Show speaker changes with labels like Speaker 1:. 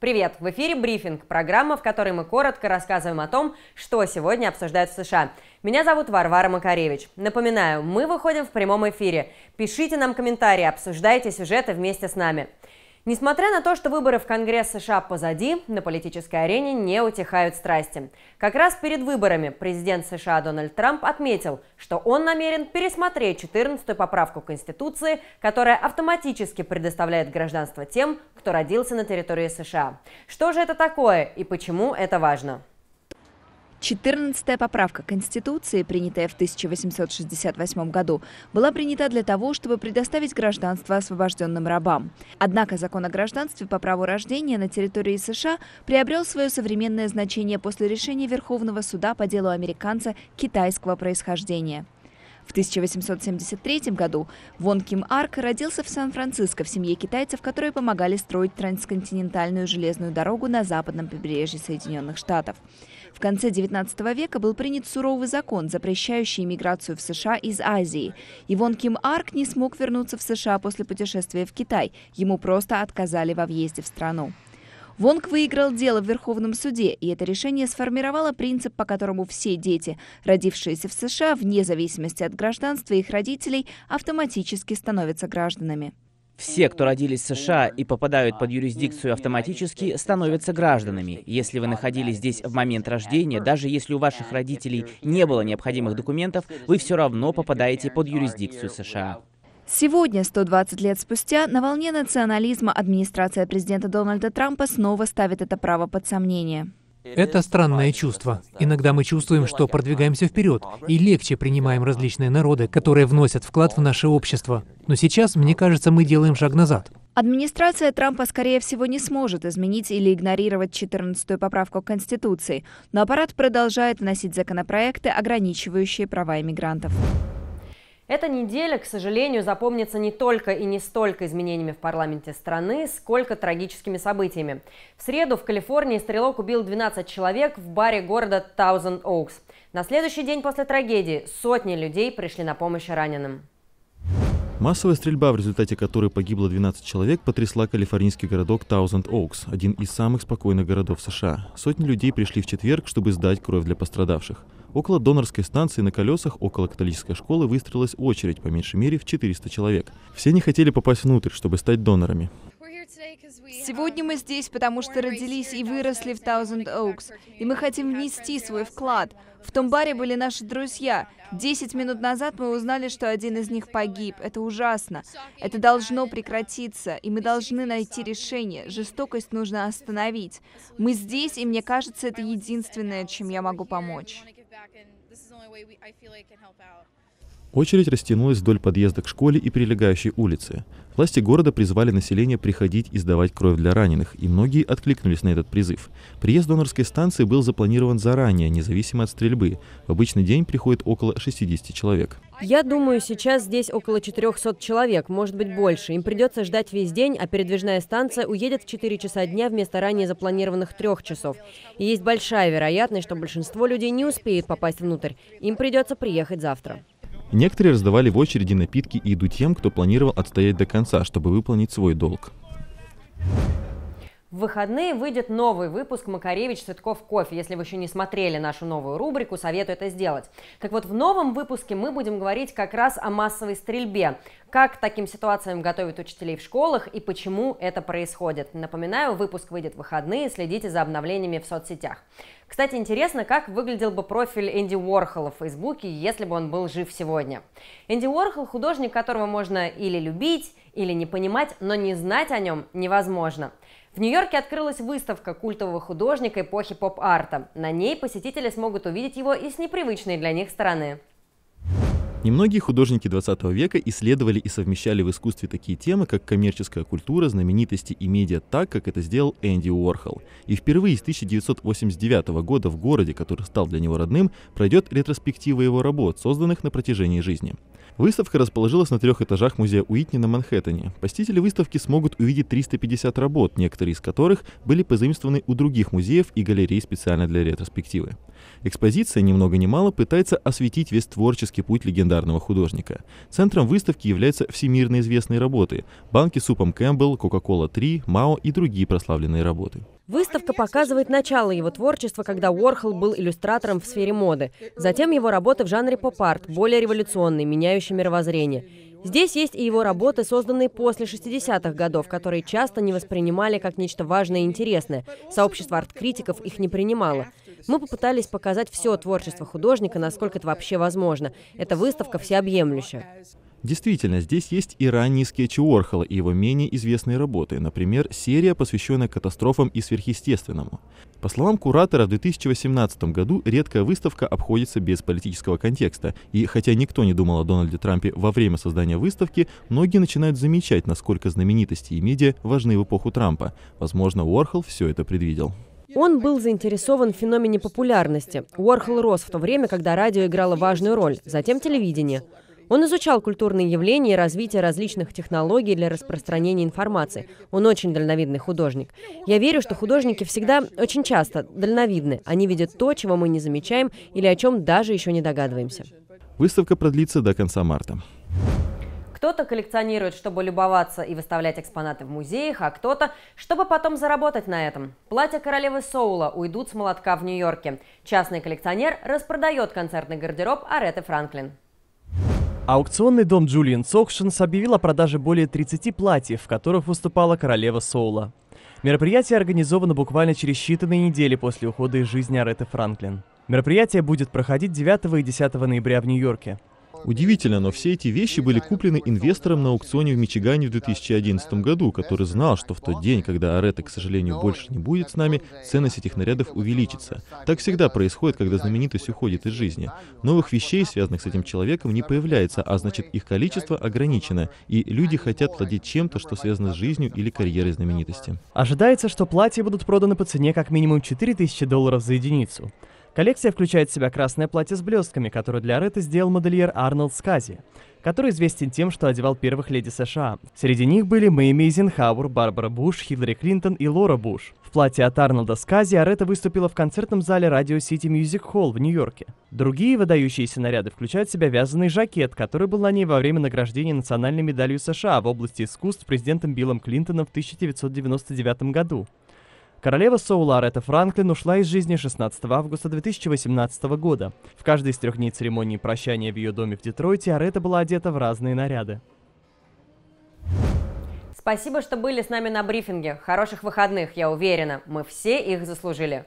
Speaker 1: Привет! В эфире брифинг, программа, в которой мы коротко рассказываем о том, что сегодня обсуждают в США. Меня зовут Варвара Макаревич. Напоминаю, мы выходим в прямом эфире. Пишите нам комментарии, обсуждайте сюжеты вместе с нами. Несмотря на то, что выборы в Конгресс США позади, на политической арене не утихают страсти. Как раз перед выборами президент США Дональд Трамп отметил, что он намерен пересмотреть 14-ю поправку Конституции, которая автоматически предоставляет гражданство тем, кто родился на территории
Speaker 2: США. Что же это такое и почему это важно? 14-я поправка Конституции, принятая в 1868 году, была принята для того, чтобы предоставить гражданство освобожденным рабам. Однако закон о гражданстве по праву рождения на территории США приобрел свое современное значение после решения Верховного суда по делу американца китайского происхождения. В 1873 году Вон Ким Арк родился в Сан-Франциско в семье китайцев, которые помогали строить трансконтинентальную железную дорогу на западном побережье Соединенных Штатов. В конце 19 века был принят суровый закон, запрещающий иммиграцию в США из Азии. И Вон Ким Арк не смог вернуться в США после путешествия в Китай. Ему просто отказали во въезде в страну. Вонг выиграл дело в Верховном суде, и это решение сформировало принцип, по которому все дети, родившиеся в США, вне зависимости от гражданства их родителей, автоматически становятся гражданами. Все, кто родились в США и попадают под юрисдикцию автоматически, становятся гражданами. Если вы находились здесь в момент рождения, даже если у ваших родителей не было необходимых документов, вы все равно попадаете под юрисдикцию США. Сегодня, 120 лет спустя, на волне национализма администрация президента Дональда Трампа снова ставит это право под сомнение.
Speaker 3: Это странное чувство. Иногда мы чувствуем, что продвигаемся вперед и легче принимаем различные народы, которые вносят вклад в наше общество. Но сейчас, мне кажется, мы делаем шаг назад.
Speaker 2: Администрация Трампа, скорее всего, не сможет изменить или игнорировать 14-ю поправку Конституции, но аппарат продолжает вносить законопроекты, ограничивающие права иммигрантов.
Speaker 1: Эта неделя, к сожалению, запомнится не только и не столько изменениями в парламенте страны, сколько трагическими событиями. В среду в Калифорнии стрелок убил 12 человек в баре города Thousand Oaks. На следующий день после трагедии сотни людей пришли на помощь раненым.
Speaker 4: Массовая стрельба, в результате которой погибло 12 человек, потрясла калифорнийский городок Таузенд Оукс, один из самых спокойных городов США. Сотни людей пришли в четверг, чтобы сдать кровь для пострадавших. Около донорской станции на колесах около католической школы выстроилась очередь по меньшей мере в 400 человек. Все не хотели попасть внутрь, чтобы стать донорами.
Speaker 2: Сегодня мы здесь, потому что родились и выросли в Thousand Оукс, и мы хотим внести свой вклад. В том баре были наши друзья. Десять минут назад мы узнали, что один из них погиб. Это ужасно. Это должно прекратиться, и мы должны найти решение. Жестокость нужно остановить. Мы здесь, и мне кажется, это единственное, чем я могу помочь. back, and this is the only way we, I feel like can help out.
Speaker 4: Очередь растянулась вдоль подъезда к школе и прилегающей улице. Власти города призвали население приходить и сдавать кровь для раненых, и многие откликнулись на этот призыв. Приезд донорской станции был запланирован заранее, независимо от стрельбы. В обычный день приходит около 60 человек.
Speaker 1: Я думаю, сейчас здесь около 400 человек, может быть больше. Им придется ждать весь день, а передвижная станция уедет в 4 часа дня вместо ранее запланированных 3 часов. И есть большая вероятность, что большинство людей не успеет попасть внутрь. Им придется приехать завтра.
Speaker 4: Некоторые раздавали в очереди напитки и еду тем, кто планировал отстоять до конца, чтобы выполнить свой долг.
Speaker 1: В выходные выйдет новый выпуск «Макаревич Цветков кофе». Если вы еще не смотрели нашу новую рубрику, советую это сделать. Так вот, в новом выпуске мы будем говорить как раз о массовой стрельбе, как к таким ситуациям готовят учителей в школах и почему это происходит. Напоминаю, выпуск выйдет в выходные, следите за обновлениями в соцсетях. Кстати, интересно, как выглядел бы профиль Энди Уорхола в Фейсбуке, если бы он был жив сегодня. Энди Уорхол – художник, которого можно или любить, или не понимать, но не знать о нем невозможно. В Нью-Йорке открылась выставка культового художника эпохи поп-арта. На ней посетители смогут увидеть его и с непривычной для них стороны.
Speaker 4: Немногие художники 20 века исследовали и совмещали в искусстве такие темы, как коммерческая культура, знаменитости и медиа так, как это сделал Энди Уорхол. И впервые с 1989 года в городе, который стал для него родным, пройдет ретроспектива его работ, созданных на протяжении жизни. Выставка расположилась на трех этажах музея Уитни на Манхэттене. Посетители выставки смогут увидеть 350 работ, некоторые из которых были позаимствованы у других музеев и галерей специально для ретроспективы. Экспозиция ни много ни мало пытается осветить весь творческий путь легендарного художника. Центром выставки являются всемирно известные работы – банки с супом Кэмпбелл, Кока-Кола 3, Мао и другие прославленные работы.
Speaker 1: Выставка показывает начало его творчества, когда Уорхол был иллюстратором в сфере моды. Затем его работы в жанре поп-арт, более революционные, меняющие мировоззрение. Здесь есть и его работы, созданные после 60-х годов, которые часто не воспринимали как нечто важное и интересное. Сообщество арт-критиков их не принимало. Мы попытались показать все творчество художника, насколько это вообще возможно. Эта выставка всеобъемлющая.
Speaker 4: Действительно, здесь есть и ранние скетчи Уорхола и его менее известные работы, например, серия, посвященная катастрофам и сверхъестественному. По словам куратора, в 2018 году редкая выставка обходится без политического контекста, и хотя никто не думал о Дональде Трампе во время создания выставки, многие начинают замечать, насколько знаменитости и медиа важны в эпоху Трампа. Возможно, Уорхол все это предвидел.
Speaker 1: Он был заинтересован в феномене популярности. Уорхол рос в то время, когда радио играло важную роль, затем телевидение. Он изучал культурные явления и развитие различных технологий для распространения информации. Он очень дальновидный художник. Я верю, что художники всегда очень часто дальновидны. Они видят то, чего мы не замечаем или о чем даже еще не догадываемся.
Speaker 4: Выставка продлится до конца марта.
Speaker 1: Кто-то коллекционирует, чтобы любоваться и выставлять экспонаты в музеях, а кто-то, чтобы потом заработать на этом. Платья королевы Соула уйдут с молотка в Нью-Йорке. Частный коллекционер распродает концертный гардероб Ареты Франклин.
Speaker 3: Аукционный дом Джулиан Сокшенс объявил о продаже более 30 платьев, в которых выступала королева Соула. Мероприятие организовано буквально через считанные недели после ухода из жизни Ареты Франклин. Мероприятие будет проходить
Speaker 4: 9 и 10 ноября в Нью-Йорке. Удивительно, но все эти вещи были куплены инвестором на аукционе в Мичигане в 2011 году, который знал, что в тот день, когда Арета, к сожалению, больше не будет с нами, ценность этих нарядов увеличится. Так всегда происходит, когда знаменитость уходит из жизни. Новых вещей, связанных с этим человеком, не появляется, а значит их количество ограничено, и люди хотят владеть чем-то, что связано с жизнью или карьерой знаменитости.
Speaker 3: Ожидается, что платья будут проданы по цене как минимум 4000 долларов за единицу. Коллекция включает в себя красное платье с блестками, которое для Ретты сделал модельер Арнольд Скази, который известен тем, что одевал первых леди США. Среди них были Мэйми Эйзенхауэр, Барбара Буш, Хиллари Клинтон и Лора Буш. В платье от Арнольда Скази Арета выступила в концертном зале Radio City Music Hall в Нью-Йорке. Другие выдающиеся наряды включают в себя вязаный жакет, который был на ней во время награждения национальной медалью США в области искусств президентом Биллом Клинтоном в 1999 году. Королева Соулар это Франклин ушла из жизни 16 августа 2018 года. В каждой из трех дней церемонии прощания в ее доме в Детройте Арета была одета в разные наряды.
Speaker 1: Спасибо, что были с нами на брифинге. Хороших выходных, я уверена. Мы все их заслужили.